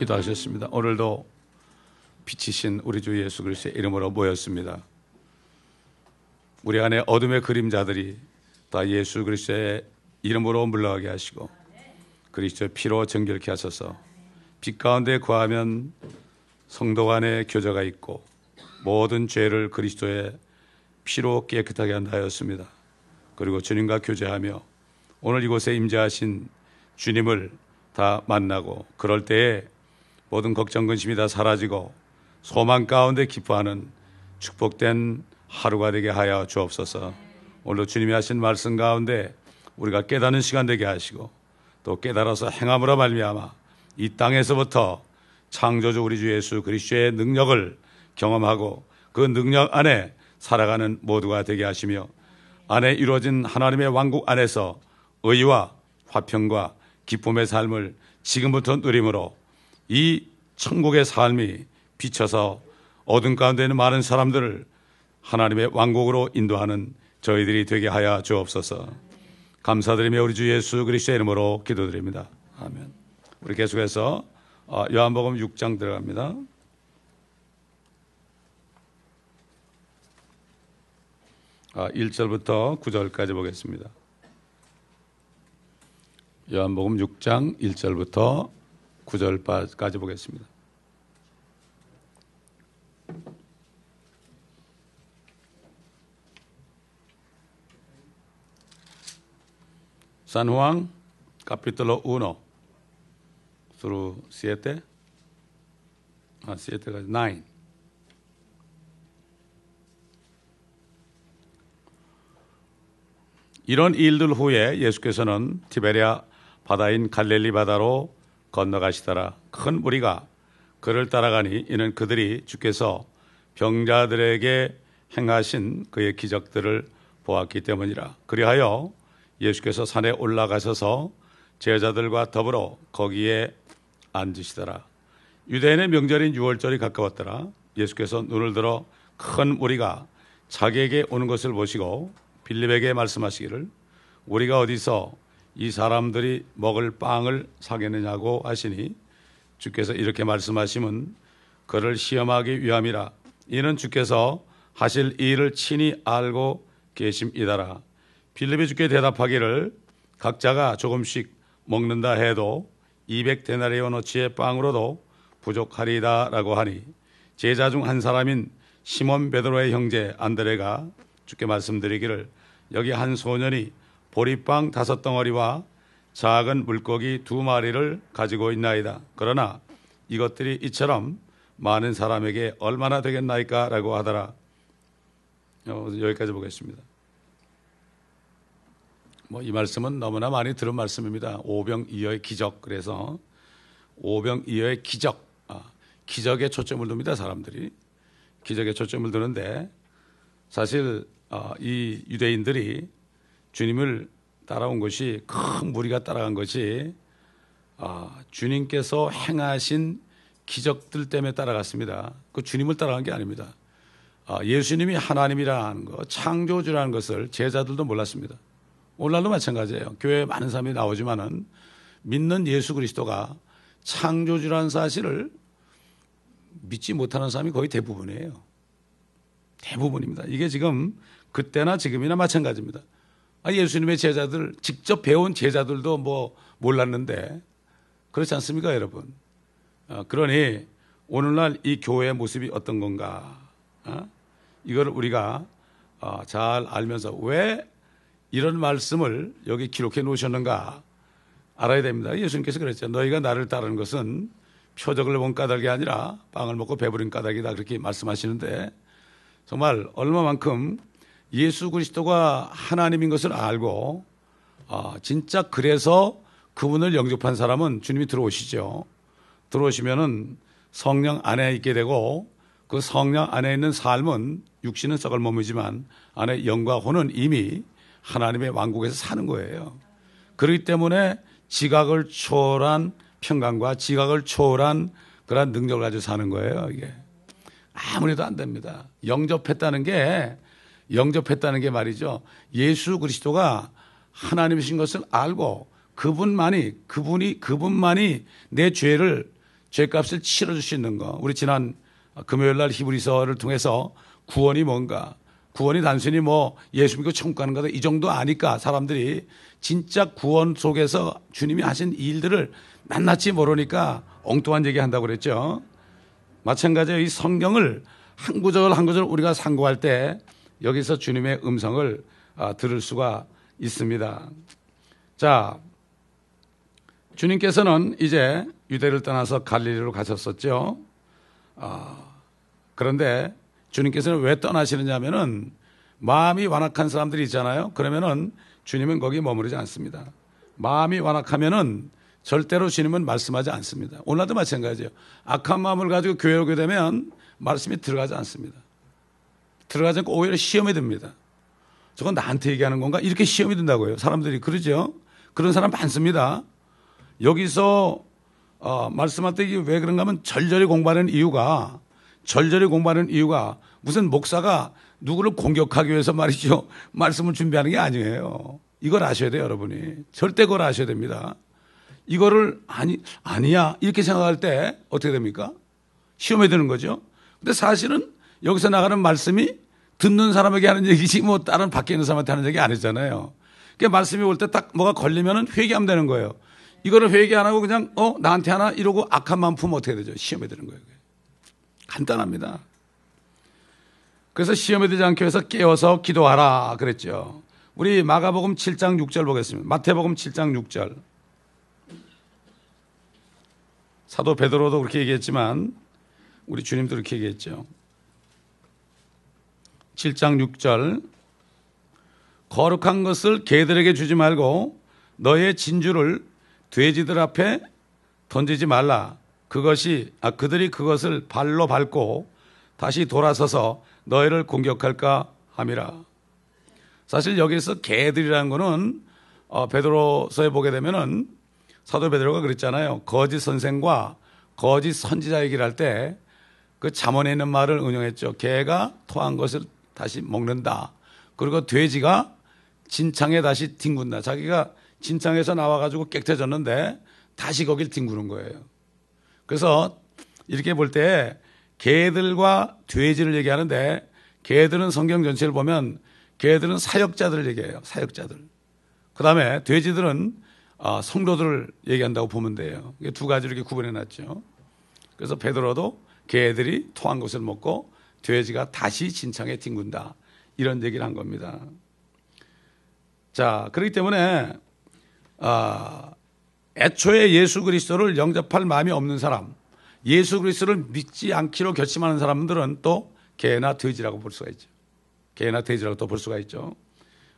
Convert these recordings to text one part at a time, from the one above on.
기도하셨습니다. 오늘도 빛이신 우리 주 예수 그리스도의 이름으로 모였습니다. 우리 안에 어둠의 그림자들이 다 예수 그리스도의 이름으로 물러가게 하시고 그리스도의 피로 정결케 하소서. 빛 가운데 거하면 성도 간의 교제가 있고 모든 죄를 그리스도의 피로 깨끗하게 한다 였습니다 그리고 주님과 교제하며 오늘 이곳에 임재하신 주님을 다 만나고 그럴 때에 모든 걱정 근심이 다 사라지고 소망 가운데 기뻐하는 축복된 하루가 되게 하여 주옵소서. 오늘 주님이 하신 말씀 가운데 우리가 깨닫는 시간 되게 하시고 또 깨달아서 행함으로 말미암아 이 땅에서부터 창조주 우리 주 예수 그리스도의 능력을 경험하고 그 능력 안에 살아가는 모두가 되게 하시며 안에 이루어진 하나님의 왕국 안에서 의와 화평과 기쁨의 삶을 지금부터 누림으로 이 천국의 삶이 비춰서 어둠 가운데 있는 많은 사람들을 하나님의 왕국으로 인도하는 저희들이 되게 하여 주옵소서. 감사드리며 우리 주 예수 그리스도의 이름으로 기도드립니다. 아멘. 우리 계속해서 아, 요한복음 6장 들어갑니다. 1절부터 아, 9절까지 보겠습니다. 요한복음 6장 1절부터 9절까지 보겠습니다. San Juan, 1, t h r o 7, a 7, 9. 이런 일들 후에 예수께서는 티베리아 바다인 갈릴리 바다로 건너가시더라. 큰 무리가 그를 따라가니 이는 그들이 주께서 병자들에게 행하신 그의 기적들을 보았기 때문이라. 그리하여 예수께서 산에 올라가셔서 제자들과 더불어 거기에 앉으시더라. 유대인의 명절인 6월절이 가까웠더라. 예수께서 눈을 들어 큰 무리가 자기에게 오는 것을 보시고 빌립에게 말씀하시기를 우리가 어디서 이 사람들이 먹을 빵을 사겠느냐고 하시니 주께서 이렇게 말씀하심은 그를 시험하기 위함이라 이는 주께서 하실 일을 친히 알고 계심이다라 빌립이 주께 대답하기를 각자가 조금씩 먹는다 해도 200데나리온어치의 빵으로도 부족하리다라고 하니 제자 중 한 사람인 시몬 베드로의 형제 안드레가 주께 말씀드리기를 여기 한 소년이 보리빵 다섯 덩어리와 작은 물고기 두 마리를 가지고 있나이다. 그러나 이것들이 이처럼 많은 사람에게 얼마나 되겠나이까? 라고 하더라. 어, 여기까지 보겠습니다. 뭐 이 말씀은 너무나 많이 들은 말씀입니다. 오병이어의 기적. 그래서 오병이어의 기적. 아, 기적에 초점을 둡니다. 사람들이. 기적에 초점을 두는데 사실 어, 이 유대인들이 주님을 따라온 것이 큰 무리가 따라간 것이 아, 주님께서 행하신 기적들 때문에 따라갔습니다. 그 주님을 따라간 게 아닙니다. 아, 예수님이 하나님이라는 것, 창조주라는 것을 제자들도 몰랐습니다. 오늘날도 마찬가지예요. 교회에 많은 사람이 나오지만은 믿는 예수 그리스도가 창조주라는 사실을 믿지 못하는 사람이 거의 대부분이에요. 대부분입니다. 이게 지금 그때나 지금이나 마찬가지입니다. 아, 예수님의 제자들, 직접 배운 제자들도 뭐 몰랐는데 그렇지 않습니까, 여러분? 어, 그러니 오늘날 이 교회의 모습이 어떤 건가? 어? 이걸 우리가 어, 잘 알면서 왜 이런 말씀을 여기 기록해 놓으셨는가 알아야 됩니다. 예수님께서 그랬죠. 너희가 나를 따르는 것은 표적을 본 까닭이 아니라 빵을 먹고 배부른 까닭이다. 그렇게 말씀하시는데 정말 얼마만큼 예수 그리스도가 하나님인 것을 알고 아, 진짜 그래서 그분을 영접한 사람은 주님이 들어오시죠. 들어오시면은 성령 안에 있게 되고 그 성령 안에 있는 삶은 육신은 썩을 몸이지만 안에 영과 혼은 이미 하나님의 왕국에서 사는 거예요. 그렇기 때문에 지각을 초월한 평강과 지각을 초월한 그런 능력을 가지고 사는 거예요. 이게 아무래도 안 됩니다. 영접했다는 게 영접했다는 게 말이죠. 예수 그리스도가 하나님이신 것을 알고 그분만이 그분이 그분만이 내 죄를 죄값을 치러 줄수 있는 거. 우리 지난 금요일 날 히브리서를 통해서 구원이 뭔가 구원이 단순히 뭐 예수 믿고 천국 가는 거다 이 정도 아니까 사람들이 진짜 구원 속에서 주님이 하신 일들을 낱낱이 모르니까 엉뚱한 얘기 한다고 그랬죠. 마찬가지로 이 성경을 한 구절 한 구절 우리가 상고할 때 여기서 주님의 음성을 아, 들을 수가 있습니다. 자, 주님께서는 이제 유대를 떠나서 갈릴리로 가셨었죠. 아, 그런데 주님께서는 왜 떠나시느냐면은 마음이 완악한 사람들이 있잖아요. 그러면은 주님은 거기 머무르지 않습니다. 마음이 완악하면은 절대로 주님은 말씀하지 않습니다. 오늘도 마찬가지예요. 악한 마음을 가지고 교회 오게 되면 말씀이 들어가지 않습니다. 들어가지 않고 오히려 시험에 됩니다 저건 나한테 얘기하는 건가? 이렇게 시험이 된다고요. 사람들이 그러죠. 그런 사람 많습니다. 여기서 어, 말씀한테 왜 그런가 하면 절절히 공부하는 이유가 절절히 공부하는 이유가 무슨 목사가 누구를 공격하기 위해서 말이죠. 말씀을 준비하는 게 아니에요. 이걸 아셔야 돼요, 여러분이. 절대 그걸 아셔야 됩니다. 이거를 아니 아니야 이렇게 생각할 때 어떻게 됩니까? 시험에 드는 거죠. 근데 사실은 여기서 나가는 말씀이 듣는 사람에게 하는 얘기지 뭐 다른 밖에 있는 사람한테 하는 얘기 아니잖아요. 그 말씀이 올 때 딱 뭐가 걸리면은 회개하면 되는 거예요. 이거를 회개 안 하고 그냥 어 나한테 하나 이러고 악한 마음 품 어떻게 되죠? 시험에 드는 거예요. 간단합니다. 그래서 시험에 들지 않기 위해서 깨워서 기도하라 그랬죠. 우리 마가복음 7장 6절 보겠습니다. 마태복음 7장 6절. 사도 베드로도 그렇게 얘기했지만 우리 주님도 그렇게 얘기했죠. 7장 6절 거룩한 것을 개들에게 주지 말고 너의 진주를 돼지들 앞에 던지지 말라. 그것이 아 그들이 그것을 발로 밟고 다시 돌아서서 너희를 공격할까 함이라. 사실 여기서 개들이라는 거는 어, 베드로서에 보게 되면은 사도 베드로가 그랬잖아요. 거짓 선생과 거짓 선지자 얘기를 할 때 그 잠언에 있는 말을 응용했죠. 개가 토한 것을 다시 먹는다. 그리고 돼지가 진창에 다시 뒹군다. 자기가 진창에서 나와가지고 깨끗해졌는데 다시 거길 뒹구는 거예요. 그래서 이렇게 볼 때 개들과 돼지를 얘기하는데 개들은 성경 전체를 보면 개들은 사역자들을 얘기해요. 사역자들. 그 다음에 돼지들은 어, 성도들을 얘기한다고 보면 돼요. 이게 두 가지로 이렇게 구분해 놨죠. 그래서 베드로도 개들이 토한 것을 먹고 돼지가 다시 진창에 뒹군다. 이런 얘기를 한 겁니다. 자, 그렇기 때문에 아, 애초에 예수 그리스도를 영접할 마음이 없는 사람, 예수 그리스도를 믿지 않기로 결심하는 사람들은 또 개나 돼지라고 볼 수가 있죠. 개나 돼지라고 또 볼 수가 있죠.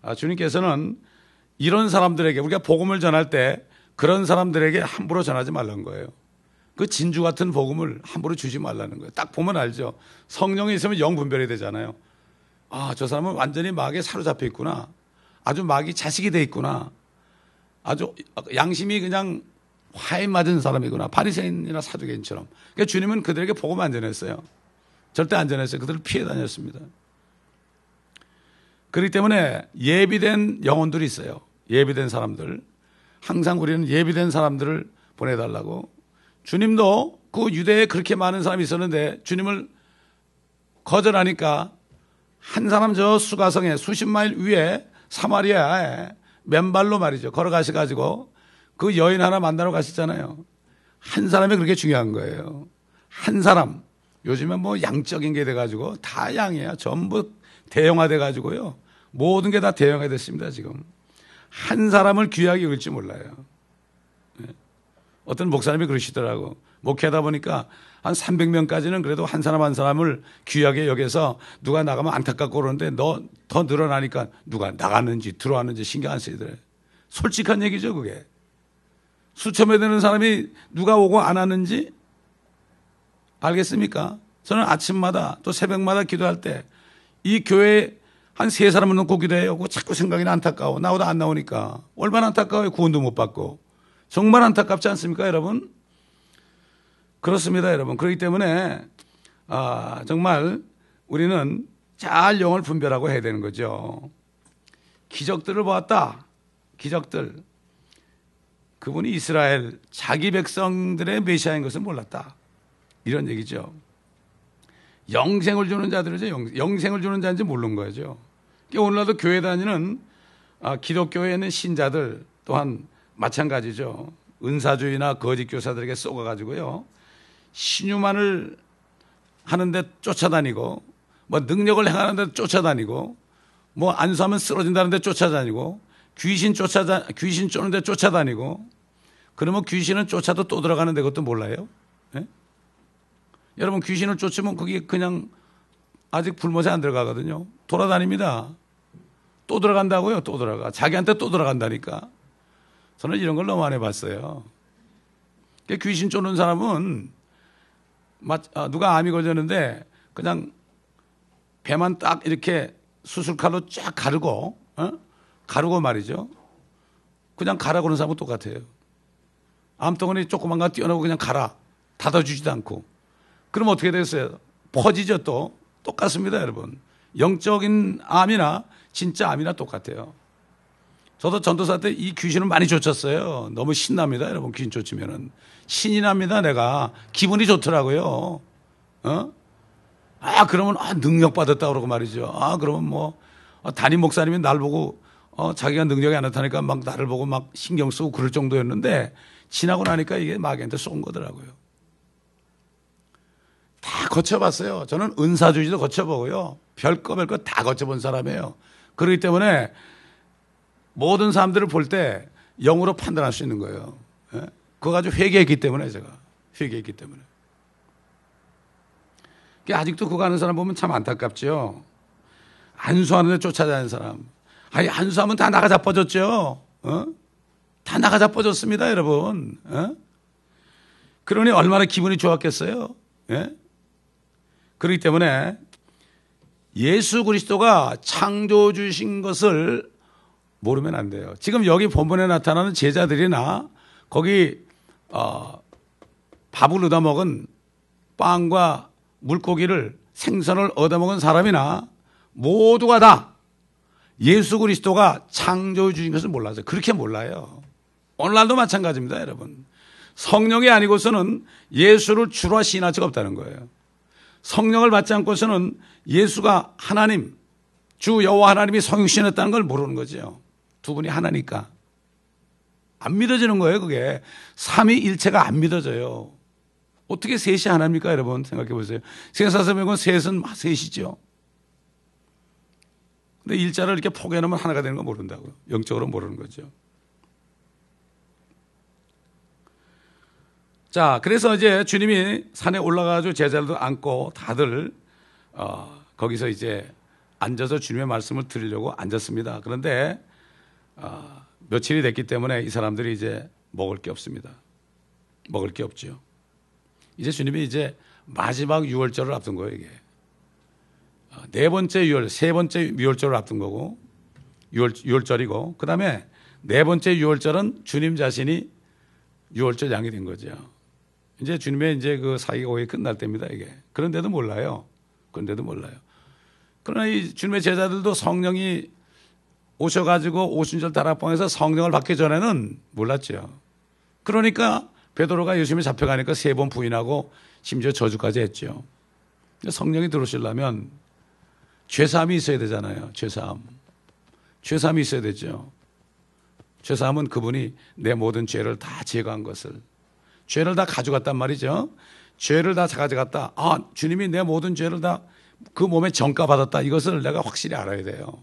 아, 주님께서는 이런 사람들에게 우리가 복음을 전할 때 그런 사람들에게 함부로 전하지 말라는 거예요. 그 진주 같은 복음을 함부로 주지 말라는 거예요. 딱 보면 알죠. 성령이 있으면 영 분별이 되잖아요. 아, 저 사람은 완전히 마귀에 사로잡혀 있구나. 아주 마귀 자식이 돼 있구나. 아주 양심이 그냥 화에 맞은 사람이구나. 바리새인이나 사두개인처럼. 그러니까 주님은 그들에게 복음 안 전했어요. 절대 안 전했어요. 그들을 피해 다녔습니다. 그렇기 때문에 예비된 영혼들이 있어요. 예비된 사람들. 항상 우리는 예비된 사람들을 보내달라고 주님도 그 유대에 그렇게 많은 사람이 있었는데 주님을 거절하니까 한 사람 저 수가성에 수십 마일 위에 사마리아에 맨발로 말이죠. 걸어가셔가지고 그 여인 하나 만나러 가셨잖아요한 사람이 그렇게 중요한 거예요. 한 사람. 요즘에 뭐 양적인 게 돼가지고 다양이에요 전부 대형화 돼가지고요. 모든 게 다 대형화 됐습니다, 지금. 한 사람을 귀하게 여길지 몰라요. 어떤 목사님이 그러시더라고. 목회하다 보니까 한 300명까지는 그래도 한 사람 한 사람을 귀하게 여기서 누가 나가면 안타깝고 그러는데 너 더 늘어나니까 누가 나갔는지 들어왔는지 신경 안 쓰이더래. 솔직한 얘기죠, 그게. 수천 에 되는 사람이 누가 오고 안왔는지 알겠습니까? 저는 아침마다 또 새벽마다 기도할 때 이 교회에 한 세 사람은 넘고 기도해요. 자꾸 생각이 안타까워. 나보다 안 나오니까. 얼마나 안타까워요. 구원도 못 받고. 정말 안타깝지 않습니까, 여러분? 그렇습니다, 여러분. 그렇기 때문에 아, 정말 우리는 잘 영을 분별하고 해야 되는 거죠. 기적들을 보았다. 기적들. 그분이 이스라엘 자기 백성들의 메시아인 것을 몰랐다. 이런 얘기죠. 영생을 주는 자들이죠. 영, 생을 주는 자인지 모르는 거죠. 그러 그러니까 오늘날도 교회 다니는 아, 기독교에 있는 신자들 또한 마찬가지죠. 은사주의나 거짓 교사들에게 쏘아가지고요 신유만을 하는데 쫓아다니고, 뭐 능력을 행하는데 쫓아다니고, 뭐 안수하면 쓰러진다는데 쫓아다니고, 귀신 쫓아다, 귀신 쫓는데 쫓아다니고, 그러면 귀신은 쫓아도 또 들어가는데 그것도 몰라요? 네? 여러분 귀신을 쫓으면 그게 그냥 아직 불못에 안 들어가거든요. 돌아다닙니다. 또 들어간다고요? 또 들어가. 자기한테 또 들어간다니까. 저는 이런 걸 너무 안 해봤어요. 그러니까 귀신 쫓는 사람은 아, 누가 암이 걸렸는데 그냥 배만 딱 이렇게 수술칼로 쫙 가르고 어? 가르고 말이죠. 그냥 가라 그러는 사람은 똑같아요. 암덩어리 조그만 거 뛰어나고 그냥 가라. 닫아주지도 않고. 그럼 어떻게 됐어요? 퍼지죠 또. 똑같습니다 여러분. 영적인 암이나 진짜 암이나 똑같아요. 저도 전도사 때 이 귀신을 많이 쫓았어요. 너무 신납니다. 여러분 귀신 쫓으면은 신이 납니다. 내가 기분이 좋더라고요. 어? 아 그러면 아 능력 받았다 그러고 말이죠. 아 그러면 뭐 아, 담임 목사님이 날 보고 어 자기가 능력이 안 나타나니까 막 나를 보고 막 신경 쓰고 그럴 정도였는데 지나고 나니까 이게 막귀한테쏜 거더라고요. 다 거쳐봤어요. 저는 은사주의도 거쳐보고요. 별거 별거 다 거쳐본 사람이에요. 그렇기 때문에 모든 사람들을 볼 때 영으로 판단할 수 있는 거예요. 예? 그거 가지고 회개했기 때문에 제가 회개했기 때문에. 그러니까 아직도 그거 하는 사람 보면 참 안타깝죠. 안수하는데 쫓아다니는 사람. 아니 안수하면 다 나가 자빠졌죠. 어? 다 나가 자빠졌습니다, 여러분. 어? 그러니 얼마나 기분이 좋았겠어요. 예? 그렇기 때문에 예수 그리스도가 창조 주신 것을 모르면 안 돼요. 지금 여기 본문에 나타나는 제자들이나 거기 어, 밥을 얻어먹은 빵과 물고기를 생선을 얻어먹은 사람이나 모두가 다 예수 그리스도가 창조해 주신 것을 몰라서 그렇게 몰라요. 오늘날도 마찬가지입니다, 여러분. 성령이 아니고서는 예수를 주로 신할 수가 없다는 거예요. 성령을 받지 않고서는 예수가 하나님, 주 여호와 하나님이 성육신했다는 걸 모르는 거죠. 두 분이 하나니까. 안 믿어지는 거예요, 그게. 삼위일체가 안 믿어져요. 어떻게 셋이 하나입니까, 여러분? 생각해 보세요. 세사서명은 셋은 셋이죠. 근데 일자를 이렇게 포개놓으면 하나가 되는 거 모른다고요. 영적으로 모르는 거죠. 자, 그래서 이제 주님이 산에 올라가가지고 제자들도 안고 다들, 어, 거기서 이제 앉아서 주님의 말씀을 드리려고 앉았습니다. 그런데 아, 며칠이 됐기 때문에 이 사람들이 이제 먹을 게 없습니다. 먹을 게 없죠. 이제 주님이 이제 마지막 유월절을 앞둔 거예요, 이게. 아, 네 번째 유월, 세 번째 유월절을 앞둔 거고, 유월, 유월절이고, 그 다음에 네 번째 유월절은 주님 자신이 유월절 양이 된 거죠. 이제 주님의 이제 그사기오거 끝날 때입니다, 이게. 그런데도 몰라요. 그런데도 몰라요. 그러나 이 주님의 제자들도 성령이 오셔가지고 오순절 다락방에서 성령을 받기 전에는 몰랐죠. 그러니까 베드로가 요즘에 잡혀가니까 세 번 부인하고 심지어 저주까지 했죠. 성령이 들어오시려면 죄사함이 있어야 되잖아요. 죄사함. 죄사함이 있어야 되죠. 죄사함은 그분이 내 모든 죄를 다 제거한 것을 죄를 다 가져갔단 말이죠. 죄를 다 가져갔다. 아, 주님이 내 모든 죄를 다 그 몸에 정가 받았다. 이것을 내가 확실히 알아야 돼요.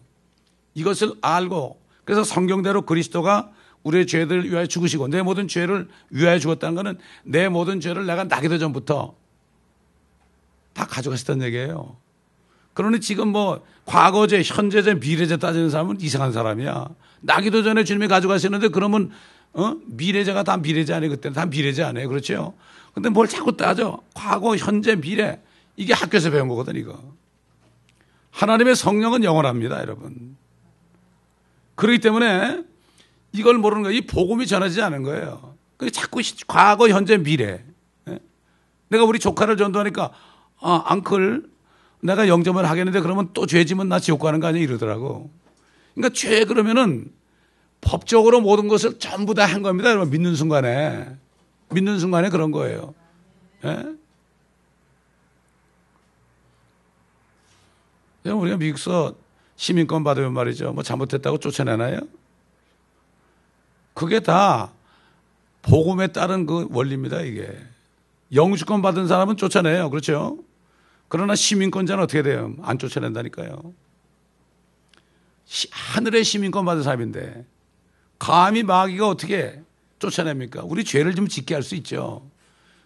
이것을 알고 그래서 성경대로 그리스도가 우리의 죄들을 위하여 죽으시고 내 모든 죄를 위하여 죽었다는 것은 내 모든 죄를 내가 나기도 전부터 다 가져가셨다는 얘기예요. 그러니 지금 뭐 과거제, 현재제, 미래제 따지는 사람은 이상한 사람이야. 나기도 전에 주님이 가져가셨는데 그러면 어? 미래제가 다 미래제 아니에요. 그때는 다 미래제 아니에요. 그렇죠? 근데 뭘 자꾸 따져. 과거, 현재, 미래. 이게 학교에서 배운 거거든, 이거. 하나님의 성령은 영원합니다, 여러분. 그렇기 때문에 이걸 모르는 거예요. 이 복음이 전하지 않은 거예요. 그게 자꾸 과거, 현재, 미래. 예? 내가 우리 조카를 전도하니까 아, 앙클 내가 영점을 하겠는데 그러면 또 죄지면 나 지옥 가는 거 아니야 이러더라고. 그러니까 죄 그러면은 법적으로 모든 것을 전부 다 한 겁니다. 여러분 믿는 순간에 믿는 순간에 그런 거예요. 예? 우리가 미국서 시민권 받으면 말이죠. 뭐 잘못했다고 쫓아내나요? 그게 다 복음에 따른 그 원리입니다, 이게. 영주권 받은 사람은 쫓아내요. 그렇죠? 그러나 시민권자는 어떻게 돼요? 안 쫓아낸다니까요. 하늘의 시민권 받은 사람인데 감히 마귀가 어떻게 쫓아냅니까? 우리 죄를 좀 짓게 할 수 있죠.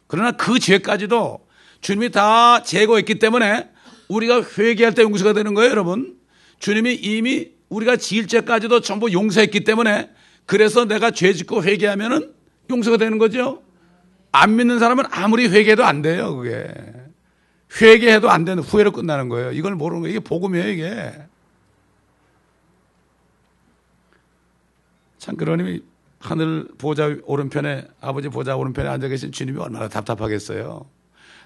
그러나 그 죄까지도 주님이 다 제거했기 때문에 우리가 회개할 때 용서가 되는 거예요, 여러분. 주님이 이미 우리가 지을 죄까지도 전부 용서했기 때문에 그래서 내가 죄 짓고 회개하면은 용서가 되는 거죠. 안 믿는 사람은 아무리 회개해도 안 돼요, 그게. 회개해도 안 되는 후회로 끝나는 거예요. 이걸 모르는 거예요. 이게 복음이에요, 이게. 참 그러니 하늘 보좌 오른편에 아버지 보좌 오른편에 앉아 계신 주님이 얼마나 답답하겠어요.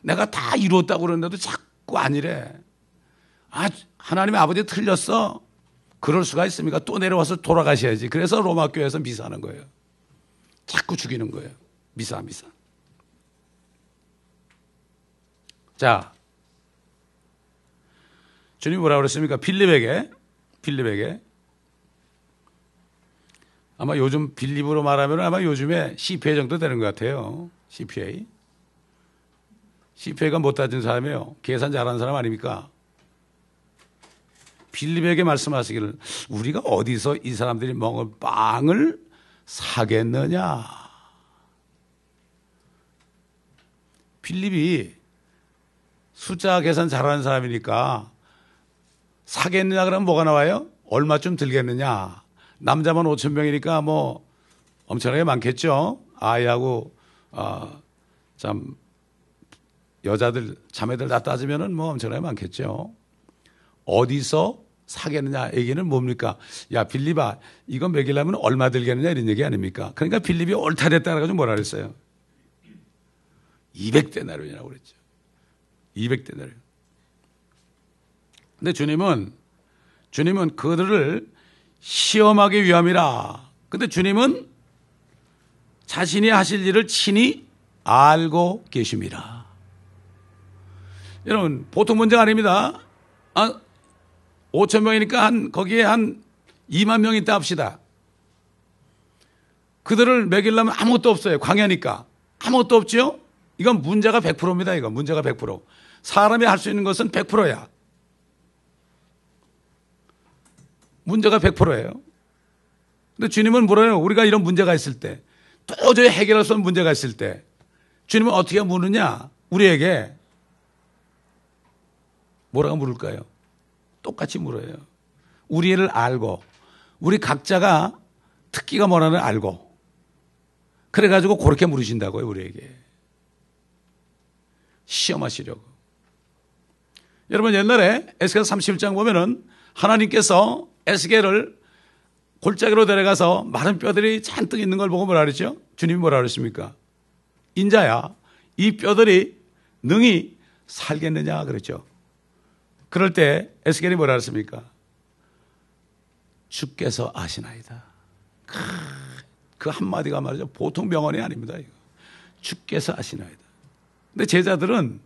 내가 다 이루었다고 그러는데도 자꾸 아니래. 아, 하나님의 아버지 틀렸어? 그럴 수가 있습니까? 또 내려와서 돌아가셔야지. 그래서 로마 교회에서 미사하는 거예요. 자꾸 죽이는 거예요. 미사, 미사. 자, 주님 뭐라 그랬습니까? 빌립에게, 빌립에게. 아마 요즘 빌립으로 말하면 아마 요즘에 CPA 정도 되는 것 같아요. CPA. CPA가 못 따진 사람이에요. 계산 잘하는 사람 아닙니까? 빌립에게 말씀하시기를 우리가 어디서 이 사람들이 먹을 빵을 사겠느냐. 빌립이 숫자 계산 잘하는 사람이니까 사겠느냐 그러면 뭐가 나와요? 얼마쯤 들겠느냐. 남자만 5천 명이니까 뭐 엄청나게 많겠죠. 아이하고 어, 참 여자들 자매들 다 따지면은 뭐 엄청나게 많겠죠. 어디서 사겠느냐 얘기는 뭡니까? 야, 빌립아, 이거 먹이려면 얼마 들겠느냐 이런 얘기 아닙니까? 그러니까 빌립이 옳다 됐다 그래가지고 뭐라 그랬어요? 200대나리온이라고 그랬죠. 2 0 0대나리 근데 주님은, 주님은 그들을 시험하기 위함이라. 근데 주님은 자신이 하실 일을 친히 알고 계십니다. 여러분, 보통 문제가 아닙니다. 아, 5천 명이니까 한 거기에 한 2만 명이 있다 합시다. 그들을 먹이려면 아무것도 없어요. 광야니까. 아무것도 없지요? 이건 문제가 100%입니다. 이건 문제가 100%. 사람이 할 수 있는 것은 100%야. 문제가 100%예요. 근데 주님은 물어요. 우리가 이런 문제가 있을 때, 도저히 해결할 수 없는 문제가 있을 때, 주님은 어떻게 물느냐? 우리에게 뭐라고 물을까요? 똑같이 물어요. 우리 애를 알고 우리 각자가 특기가 뭐라는 알고 그래가지고 그렇게 물으신다고요 우리에게 시험하시려고 여러분 옛날에 에스겔 31장 보면은 하나님께서 에스겔을 골짜기로 데려가서 마른 뼈들이 잔뜩 있는 걸 보고 뭐라 그랬죠? 주님이 뭐라 그랬습니까? 인자야 이 뼈들이 능히 살겠느냐 그랬죠 그럴 때 에스겔이 뭐라 했습니까? 주께서 아시나이다. 그 한마디가 말이죠. 보통 명언이 아닙니다. 이거. 주께서 아시나이다. 근데 제자들은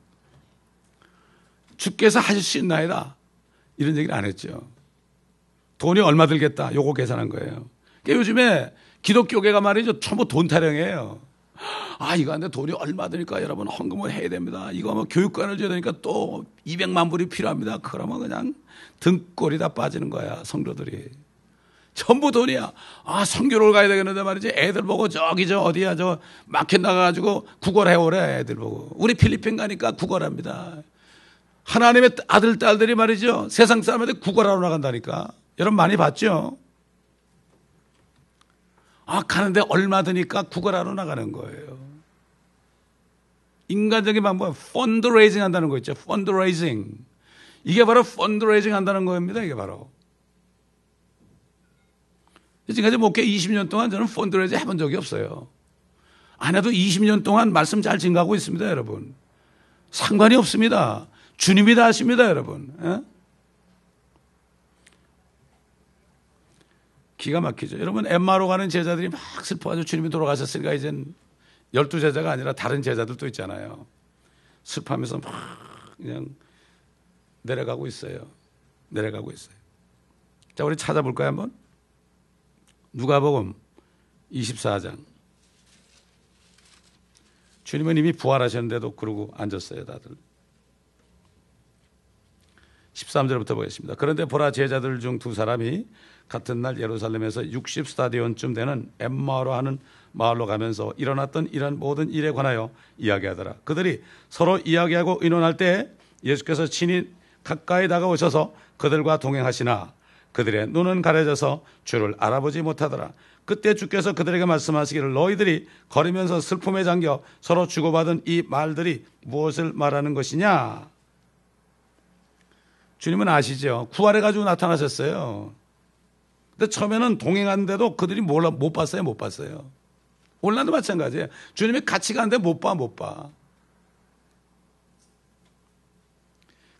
주께서 하실 수 있나이다. 이런 얘기를 안 했죠. 돈이 얼마 들겠다. 요거 계산한 거예요. 그러니까 요즘에 기독교계가 말이죠. 전부 돈 타령이에요. 아, 이거 안데 돈이 얼마 드니까 여러분 헌금을 해야 됩니다. 이거 뭐 교육관을 줘야 되니까 또 200만 불이 필요합니다. 그러면 그냥 등골이 다 빠지는 거야, 성도들이. 전부 돈이야. 아, 성교를 가야 되겠는데 말이지. 애들 보고 저기 저 어디야 저 마켓 나가가지고 구걸해 오래 애들 보고. 우리 필리핀 가니까 구걸합니다. 하나님의 아들 딸들이 말이죠. 세상 사람한테 구걸하러 나간다니까. 여러분 많이 봤죠? 아, 가는데 얼마 드니까 구걸하러 나가는 거예요. 인간적인 방법, 펀드레이징 한다는 거 있죠. 펀드레이징. 이게 바로 펀드레이징 한다는 겁니다. 이게 바로. 지금까지 목회 뭐 20년 동안 저는 펀드레이징 해본 적이 없어요. 안 해도 20년 동안 말씀 잘 증가하고 있습니다, 여러분. 상관이 없습니다. 주님이 다 하십니다, 여러분. 예? 기가 막히죠. 여러분 엠마로 가는 제자들이 막 슬퍼가지고 주님이 돌아가셨으니까 이젠 열두 제자가 아니라 다른 제자들도 있잖아요. 슬퍼하면서 막 그냥 내려가고 있어요. 내려가고 있어요. 자, 우리 찾아볼까요, 한번? 누가복음 24장. 주님은 이미 부활하셨는데도 그러고 앉았어요, 다들. 13절부터 보겠습니다. 그런데 보라 제자들 중 두 사람이 같은 날 예루살렘에서 60 스타디온쯤 되는 엠마로 하는 마을로 가면서 일어났던 이런 모든 일에 관하여 이야기하더라. 그들이 서로 이야기하고 의논할 때 예수께서 친히 가까이 다가오셔서 그들과 동행하시나 그들의 눈은 가려져서 주를 알아보지 못하더라. 그때 주께서 그들에게 말씀하시기를 너희들이 걸으면서 슬픔에 잠겨 서로 주고받은 이 말들이 무엇을 말하는 것이냐? 주님은 아시죠? 구하래 가지고 나타나셨어요. 근데 처음에는 동행하는데도 그들이 몰라, 못 봤어요, 못 봤어요. 오늘도 마찬가지예요. 주님이 같이 가는데 못 봐, 못 봐.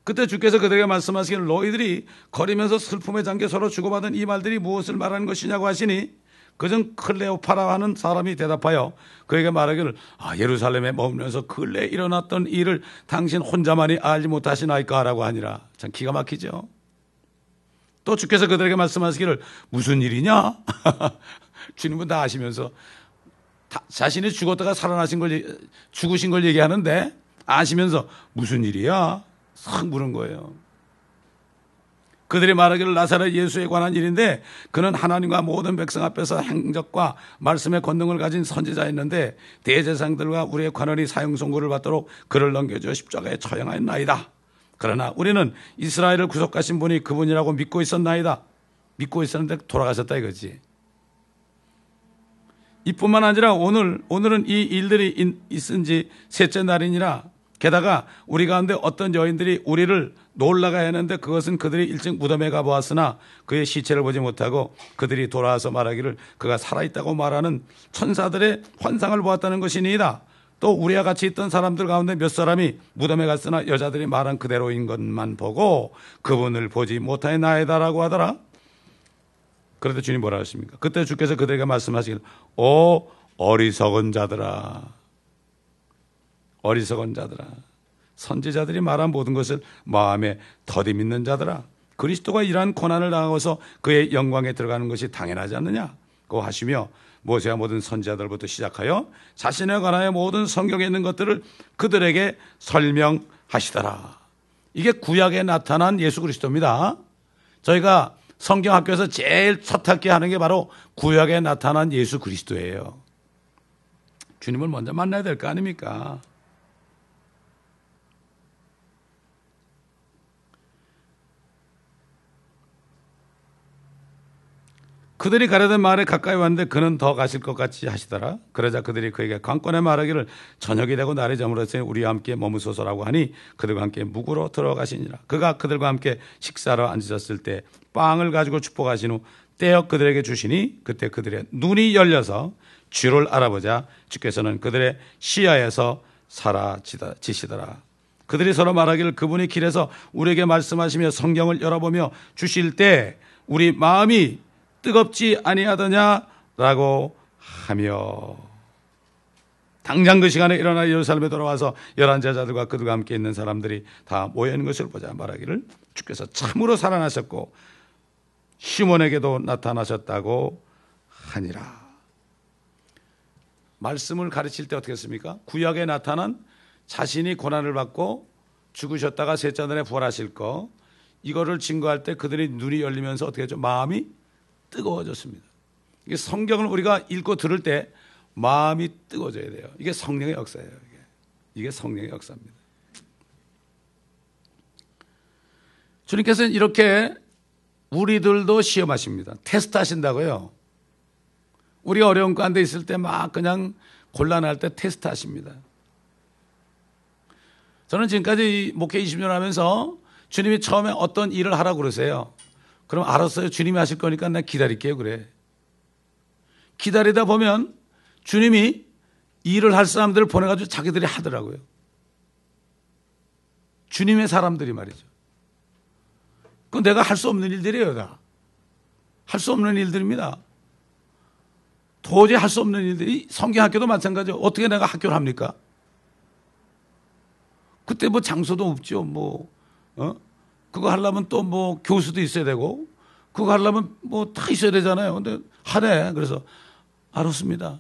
그때 주께서 그들에게 말씀하시기를 너희들이 거리면서 슬픔에 잠겨 서로 주고받은 이 말들이 무엇을 말하는 것이냐고 하시니 그전 클레오파라 하는 사람이 대답하여 그에게 말하기를 아, 예루살렘에 머물면서 근래 일어났던 일을 당신 혼자만이 알지 못하시나이까라고 하니라. 참 기가 막히죠. 또 주께서 그들에게 말씀하시기를 무슨 일이냐? 주님은 다 아시면서 다, 자신이 죽었다가 살아나신 걸 죽으신 걸 얘기하는데 아시면서 무슨 일이야? 싹 물은 거예요. 그들이 말하기를 나사렛 예수에 관한 일인데 그는 하나님과 모든 백성 앞에서 행적과 말씀의 권능을 가진 선지자였는데 대제상들과 우리의 관원이 사형 선고를 받도록 그를 넘겨주어 십자가에 처형하였나이다. 그러나 우리는 이스라엘을 구속하신 분이 그분이라고 믿고 있었나이다. 믿고 있었는데 돌아가셨다 이거지. 이뿐만 아니라 오늘 오늘은 이 일들이 있은 지 셋째 날이니라 게다가 우리 가운데 어떤 여인들이 우리를 놀라가 했는데 그것은 그들이 일찍 무덤에 가보았으나 그의 시체를 보지 못하고 그들이 돌아와서 말하기를 그가 살아있다고 말하는 천사들의 환상을 보았다는 것이니이다. 또 우리와 같이 있던 사람들 가운데 몇 사람이 무덤에 갔으나 여자들이 말한 그대로인 것만 보고 그분을 보지 못하나이다라고 하더라. 그런데 주님 뭐라 하십니까? 그때 주께서 그들에게 말씀하시길, 오 어리석은 자들아. 어리석은 자들아 선지자들이 말한 모든 것을 마음에 더디 믿는 자들아 그리스도가 이러한 고난을 당하고서 그의 영광에 들어가는 것이 당연하지 않느냐 고 하시며 모세와 모든 선지자들부터 시작하여 자신에 관하여 모든 성경에 있는 것들을 그들에게 설명하시더라. 이게 구약에 나타난 예수 그리스도입니다. 저희가 성경 학교에서 제일 서탁게 하는 게 바로 구약에 나타난 예수 그리스도예요. 주님을 먼저 만나야 될 거 아닙니까? 그들이 가려던 말에 가까이 왔는데 그는 더 가실 것 같이 하시더라. 그러자 그들이 그에게 관건에 말하기를 저녁이 되고 날이 저물었으니 우리와 함께 머무소서라고 하니 그들과 함께 묵으로 들어가시니라. 그가 그들과 함께 식사로 앉으셨을 때 빵을 가지고 축복하신 후 떼어 그들에게 주시니 그때 그들의 눈이 열려서 주를 알아보자 주께서는 그들의 시야에서 사라지시더라. 그들이 서로 말하기를 그분이 길에서 우리에게 말씀하시며 성경을 열어보며 주실 때 우리 마음이 뜨겁지 아니하더냐라고 하며 당장 그 시간에 일어나 예루살렘에 돌아와서 열한 제자들과 그들과 함께 있는 사람들이 다 모여 있는 것을 보자 말하기를 주께서 참으로 살아나셨고 시몬에게도 나타나셨다고 하니라. 말씀을 가르칠 때 어떻게 했습니까? 구약에 나타난 자신이 고난을 받고 죽으셨다가 셋째 날에 부활하실 거 이거를 증거할 때그들이 눈이 열리면서 어떻게 죠 마음이 뜨거워졌습니다. 이게 성경을 우리가 읽고 들을 때 마음이 뜨거워져야 돼요. 이게 성령의 역사예요. 이게, 이게 성령의 역사입니다. 주님께서는 이렇게 우리들도 시험하십니다. 테스트 하신다고요. 우리 어려운 가운데 있을 때 막 그냥 곤란할 때 테스트 하십니다. 저는 지금까지 목회 20년 하면서 주님이 처음에 어떤 일을 하라고 그러세요. 그럼 알았어요. 주님이 하실 거니까 나 기다릴게요. 그래. 기다리다 보면 주님이 일을 할 사람들을 보내가지고 자기들이 하더라고요. 주님의 사람들이 말이죠. 그건 내가 할 수 없는 일들이에요, 다. 할 수 없는 일들입니다. 도저히 할 수 없는 일들이 성경학교도 마찬가지예요. 어떻게 내가 학교를 합니까? 그때 뭐 장소도 없죠. 뭐 어? 그거 하려면 또 뭐 교수도 있어야 되고 그거 하려면 뭐 다 있어야 되잖아요. 근데 하네. 그래서 알았습니다.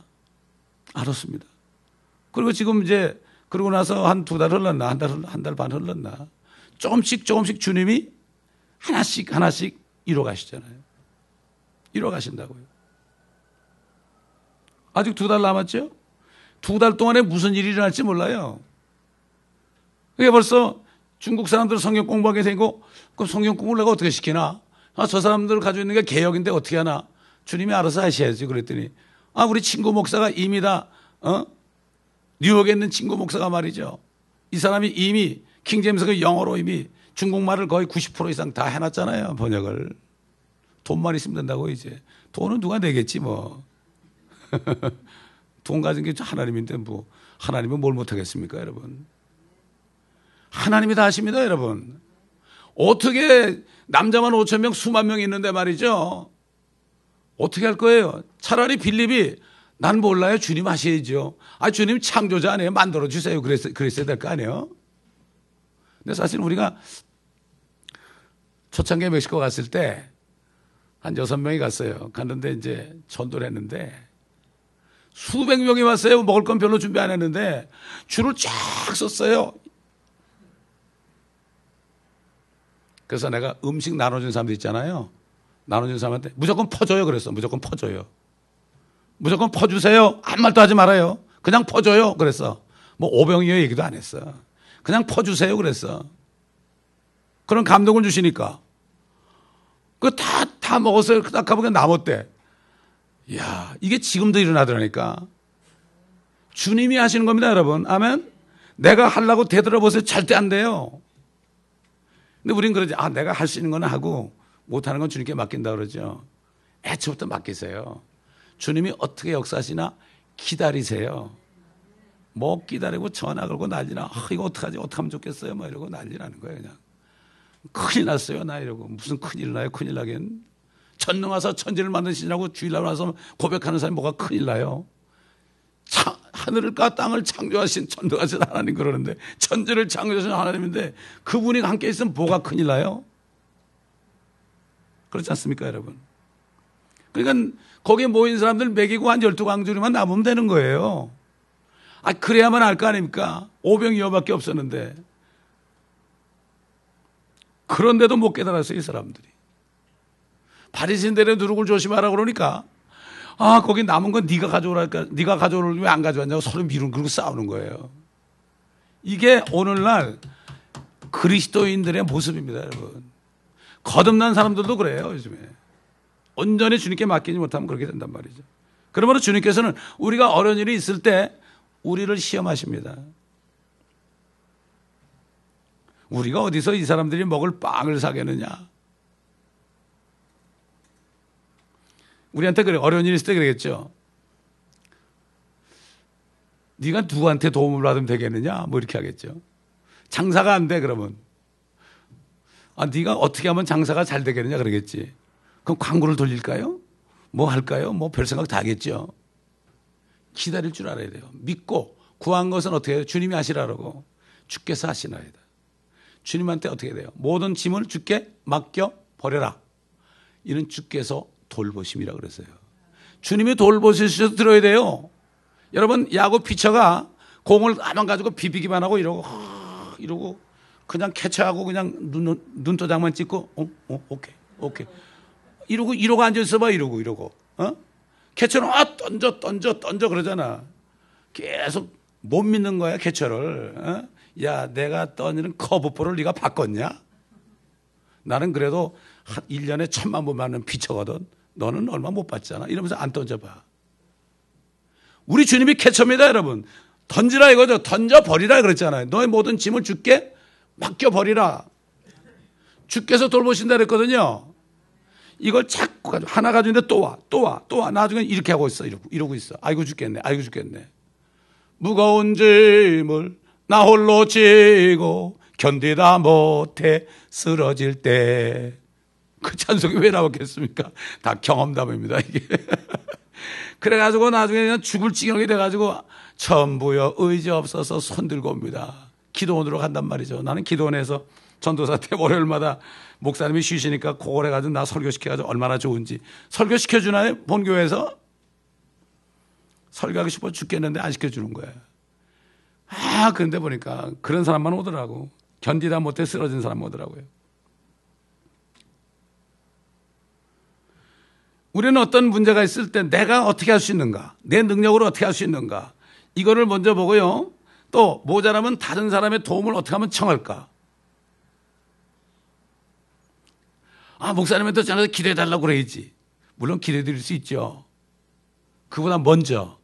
알았습니다. 그리고 지금 이제 그러고 나서 한 두 달 흘렀나 한 달 한 달 반 흘렀나 조금씩 조금씩 주님이 하나씩 하나씩 이어 가시잖아요. 이어 가신다고요. 아직 두 달 남았죠? 두 달 동안에 무슨 일이 일어날지 몰라요. 그게 벌써 중국 사람들 성경 공부하게 되고 그럼 성경 공부를 내가 어떻게 시키나? 아, 저 사람들 가지고 있는 게 개혁인데 어떻게 하나? 주님이 알아서 하셔야지 그랬더니 아, 우리 친구 목사가 이미 다 어? 뉴욕에 있는 친구 목사가 말이죠. 이 사람이 이미 킹잼스가 영어로 이미 중국말을 거의 90% 이상 다 해놨잖아요 번역을. 돈만 있으면 된다고 이제 돈은 누가 내겠지 뭐. 돈 가진 게 하나님인데 뭐 하나님은 뭘 못하겠습니까 여러분. 하나님이 다 하십니다, 여러분. 어떻게 남자만 5천 명, 수만 명 있는데 말이죠. 어떻게 할 거예요? 차라리 빌립이 난 몰라요. 주님 하셔야죠. 아, 주님 창조자 아니에요. 만들어주세요. 그랬, 그랬어야 될 거 아니에요? 근데 사실 우리가 초창기에 멕시코 갔을 때 한 여섯 명이 갔어요. 갔는데 이제 전도를 했는데 수백 명이 왔어요. 먹을 건 별로 준비 안 했는데 줄을 쫙 썼어요. 그래서 내가 음식 나눠준 사람들 있잖아요. 나눠준 사람한테 무조건 퍼줘요. 그랬어. 무조건 퍼줘요. 무조건 퍼주세요. 아무 말도 하지 말아요. 그냥 퍼줘요. 그랬어. 뭐 오병이어 얘기도 안 했어. 그냥 퍼주세요. 그랬어. 그런 감동을 주시니까. 그 다, 다 먹었어요. 그딱 가보니까 남았대. 야 이게 지금도 일어나더라니까. 주님이 하시는 겁니다, 여러분. 아멘? 내가 하려고 되돌아보세요. 절대 안 돼요. 근데 우린 그러지. 아, 내가 할 수 있는 건 하고 못하는 건 주님께 맡긴다 그러죠. 애초부터 맡기세요. 주님이 어떻게 역사하시나 기다리세요. 뭐 기다리고 전화 걸고 난리나. 아, 이거 어떡하지? 어떡하면 좋겠어요? 뭐 이러고 난리나는 거예요, 그냥. 큰일 났어요, 나 이러고. 무슨 큰일 나요? 큰일 나긴. 천능 와서 천지를 만드시라고 주일날 와서 고백하는 사람이 뭐가 큰일 나요? 하늘과 땅을 창조하신 천도하신 하나님 그러는데 천지를 창조하신 하나님인데 그분이 함께 있으면 뭐가 큰일 나요? 그렇지 않습니까, 여러분? 그러니까 거기에 모인 사람들 매기고 한 열두 강주리만 남으면 되는 거예요. 아, 그래야만 알 거 아닙니까? 오병이어밖에 없었는데. 그런데도 못 깨달았어요, 이 사람들이. 바리신들의 누룩을 조심하라 그러니까 아 거기 남은 건 네가 가져오라니까 네가 가져오는 왜안 가져왔냐고 서로 미룬 그리고 싸우는 거예요. 이게 오늘날 그리스도인들의 모습입니다, 여러분. 거듭난 사람들도 그래요, 요즘에. 온전히 주님께 맡기지 못하면 그렇게 된단 말이죠. 그러므로 주님께서는 우리가 어려운 일이 있을 때 우리를 시험하십니다. 우리가 어디서 이 사람들이 먹을 빵을 사겠느냐? 우리한테 그래 어려운 일 있을 때 그러겠죠. 네가 누구한테 도움을 받으면 되겠느냐? 뭐 이렇게 하겠죠. 장사가 안돼 그러면 아 네가 어떻게 하면 장사가 잘 되겠느냐 그러겠지. 그럼 광고를 돌릴까요? 뭐 할까요? 뭐 별 생각 다 하겠죠. 기다릴 줄 알아야 돼요. 믿고 구한 것은 어떻게 해요? 주님이 하시라고 주께서 하시나이다. 주님한테 어떻게 돼요? 모든 짐을 주께 맡겨 버려라. 이는 주께서 돌보심이라 그랬어요. 주님이 돌보셔서 들어야 돼요. 여러분 야구 피처가 공을 가만 가지고 비비기만 하고 이러고 허, 이러고 그냥 캐쳐하고 그냥 눈, 눈도장만 찍고 어, 어, 오케이 오케이 이러고 이러고 앉아 있어봐 이러고 이러고 어? 캐쳐는아 던져 던져 던져 그러잖아. 계속 못 믿는 거야 캐쳐를 어? 야 내가 던지는 커브볼을 네가 바꿨냐? 나는 그래도 한 1년에 천만 번 맞는 피처거든. 너는 얼마 못 받잖아. 이러면서 안 던져봐. 우리 주님이 캐처입니다, 여러분. 던지라 이거죠. 던져버리라 그랬잖아요. 너의 모든 짐을 주게 맡겨버리라. 주께서 돌보신다 그랬거든요. 이걸 자꾸 가지고, 하나 가지고 있는데 또 와, 또 와, 또 와. 나중에 이렇게 하고 있어. 이러고, 이러고 있어. 아이고 죽겠네, 아이고 죽겠네. 무거운 짐을 나 홀로 지고 견디다 못해 쓰러질 때그 찬송이 왜 나왔겠습니까? 다 경험담입니다, 이게. 그래가지고 나중에 그냥 죽을 지경이 돼가지고 전부여 의지 없어서 손 들고 옵니다. 기도원으로 간단 말이죠. 나는 기도원에서 전도사 때 월요일마다 목사님이 쉬시니까 고걸 해가지고 나 설교시켜가지고 얼마나 좋은지. 설교시켜주나요? 본교에서? 설교하기 싶어 죽겠는데 안 시켜주는 거예요. 아, 그런데 보니까 그런 사람만 오더라고. 견디다 못해 쓰러진 사람 오더라고요. 우리는 어떤 문제가 있을 때 내가 어떻게 할 수 있는가, 내 능력으로 어떻게 할 수 있는가, 이거를 먼저 보고요. 또 모자라면 다른 사람의 도움을 어떻게 하면 청할까. 아, 목사님한테 전화해서 기도해달라고 그래야지. 물론 기도해드릴 수 있죠. 그보다 먼저.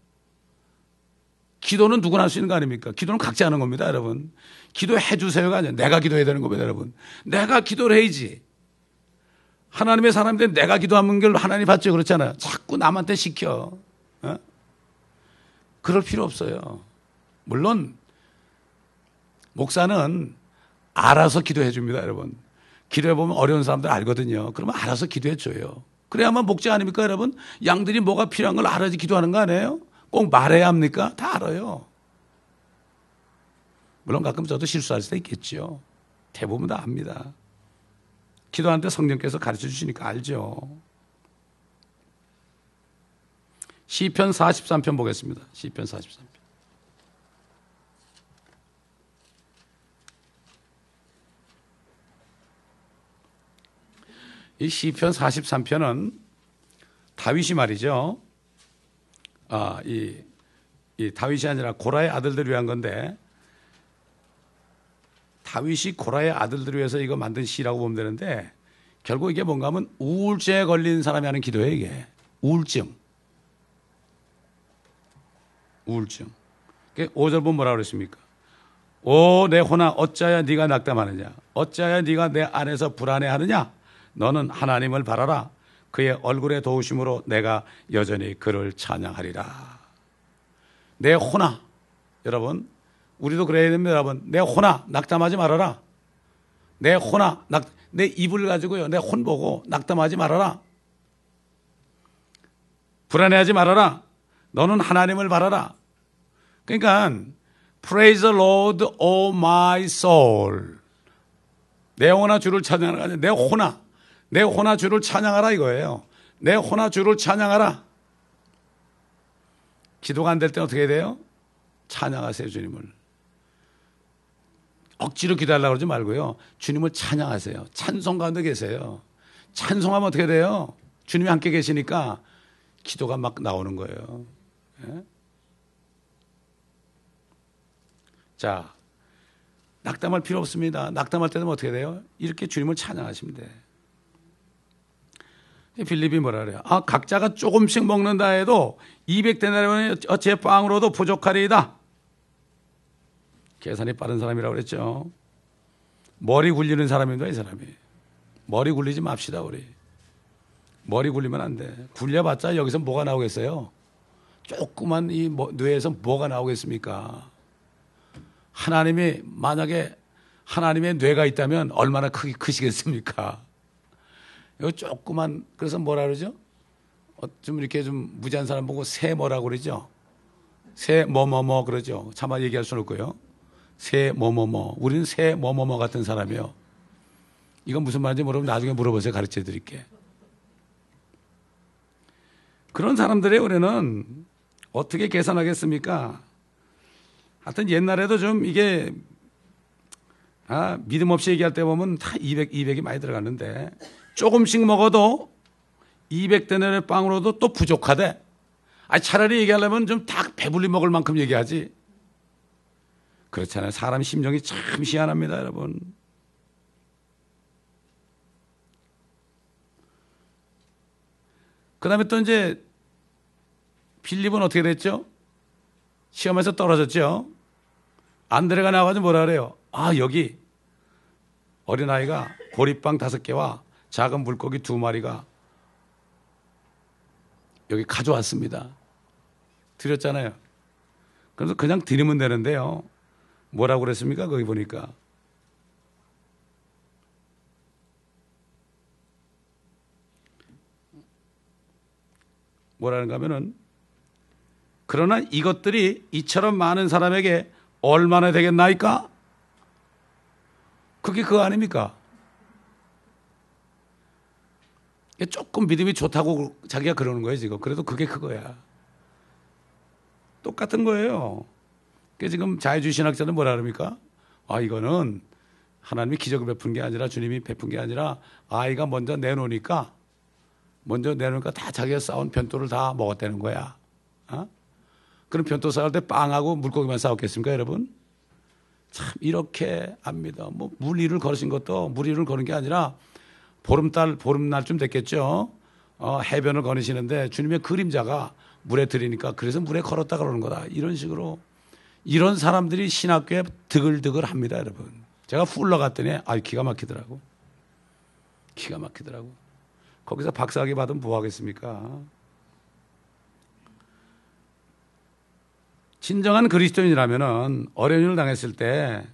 기도는 누구나 할 수 있는 거 아닙니까? 기도는 각자 하는 겁니다, 여러분. 기도해 주세요가 아니라 내가 기도해야 되는 겁니다, 여러분. 내가 기도를 해야지. 하나님의 사람인데 내가 기도하는 걸 하나님 받죠. 그렇잖아요. 자꾸 남한테 시켜. 어? 그럴 필요 없어요. 물론, 목사는 알아서 기도해 줍니다, 여러분. 기도해 보면 어려운 사람들 알거든요. 그러면 알아서 기도해 줘요. 그래야만 목자 아닙니까, 여러분? 양들이 뭐가 필요한 걸 알아야지 기도하는 거 아니에요? 꼭 말해야 합니까? 다 알아요. 물론 가끔 저도 실수할 수도 있겠죠. 대부분 다 압니다. 기도하는데 성령께서 가르쳐 주시니까 알죠. 시편 43편 보겠습니다. 시편 43편. 이 시편 43편은 다윗이 말이죠. 아, 이, 이 다윗이 아니라 고라의 아들들을 위한 건데 다윗이 고라의 아들들을 위해서 이거 만든 시라고 보면 되는데 결국 이게 뭔가 하면 우울증에 걸린 사람이 하는 기도예요, 이게. 우울증. 우울증. 5절 보면 뭐라 그랬습니까? 오, 내 혼아, 어찌하여 네가 낙담하느냐? 어찌하여 네가 내 안에서 불안해하느냐? 너는 하나님을 바라라. 그의 얼굴에 도우심으로 내가 여전히 그를 찬양하리라. 내 혼아, 여러분, 우리도 그래야 됩니다, 여러분. 내 혼아, 낙담하지 말아라. 내 혼아, 낙, 내 입을 가지고요. 내 혼 보고 낙담하지 말아라. 불안해하지 말아라. 너는 하나님을 바라라. 그러니까 Praise the Lord, O oh my soul. 내 혼아 주를 찬양하라. 내 혼아, 내 혼아 주를 찬양하라 이거예요. 내 혼아 주를 찬양하라. 기도가 안 될 때 어떻게 해야 돼요? 찬양하세요 주님을. 억지로 기다리려고 그러지 말고요. 주님을 찬양하세요. 찬송 가운데 계세요. 찬송하면 어떻게 돼요? 주님이 함께 계시니까 기도가 막 나오는 거예요. 예? 자, 낙담할 필요 없습니다. 낙담할 때는 어떻게 돼요? 이렇게 주님을 찬양하시면 돼. 빌립이 뭐라 그래요? 아, 각자가 조금씩 먹는다 해도 2 0 0대나리온 어째 빵으로도 부족하리이다. 계산이 빠른 사람이라고 그랬죠. 머리 굴리는 사람입니다, 이 사람이. 머리 굴리지 맙시다, 우리. 머리 굴리면 안 돼. 굴려봤자 여기서 뭐가 나오겠어요? 조그만 이 뭐, 뇌에서 뭐가 나오겠습니까? 하나님이 만약에 하나님의 뇌가 있다면 얼마나 크기 크시겠습니까? 이거 조그만 그래서 뭐라 그러죠? 어, 좀 이렇게 좀 무지한 사람 보고 세 뭐라 그러죠? 세, 뭐뭐뭐 그러죠. 차마 얘기할 수는 없고요. 새 뭐뭐뭐. 우리는 새 뭐뭐뭐 같은 사람이요. 이건 무슨 말인지 모르면 나중에 물어보세요. 가르쳐 드릴게. 그런 사람들의 우리는 어떻게 계산하겠습니까? 하여튼 옛날에도 좀 이게 아, 믿음 없이 얘기할 때 보면 다 200, 200이 많이 들어갔는데 조금씩 먹어도 200대내의 빵으로도 또 부족하대. 아, 차라리 얘기하려면 좀다 배불리 먹을 만큼 얘기하지. 그렇잖아요. 사람 심정이 참 희한합니다, 여러분. 그 다음에 또 이제 빌립은 어떻게 됐죠? 시험에서 떨어졌죠? 안드레가 나와가지고 뭐라 그래요? 아, 여기 어린아이가 고립방 다섯 개와 작은 물고기 두 마리가 여기 가져왔습니다. 드렸잖아요. 그래서 그냥 드리면 되는데요. 뭐라고 그랬습니까? 거기 보니까. 뭐라는가 하면은 그러나 이것들이 이처럼 많은 사람에게 얼마나 되겠나이까? 그게 그거 아닙니까? 조금 믿음이 좋다고 자기가 그러는 거예요, 지금. 그래도 그게 그거야. 똑같은 거예요. 그 지금 자유주의 신학자는 뭐라 그럽니까? 아 이거는 하나님이 기적을 베푼 게 아니라 주님이 베푼 게 아니라 아이가 먼저 내놓으니까 먼저 내놓으니까 다 자기가 싸운 변토를 다 먹었다는 거야. 어? 그럼 변토 싸울 때 빵하고 물고기만 싸웠겠습니까, 여러분? 참 이렇게 압니다. 뭐 물 위를 걸으신 것도 물 위를 걸은 게 아니라 보름달 보름날쯤 됐겠죠. 어, 해변을 거니시는데 주님의 그림자가 물에 들이니까 그래서 물에 걸었다 그러는 거다. 이런 식으로 이런 사람들이 신학교에 드글드글 합니다, 여러분. 제가 훌러 갔더니, 아, 기가 막히더라고. 기가 막히더라고. 거기서 박사학위 받으면 뭐 하겠습니까? 진정한 그리스도인이라면은 어려운일을 당했을 때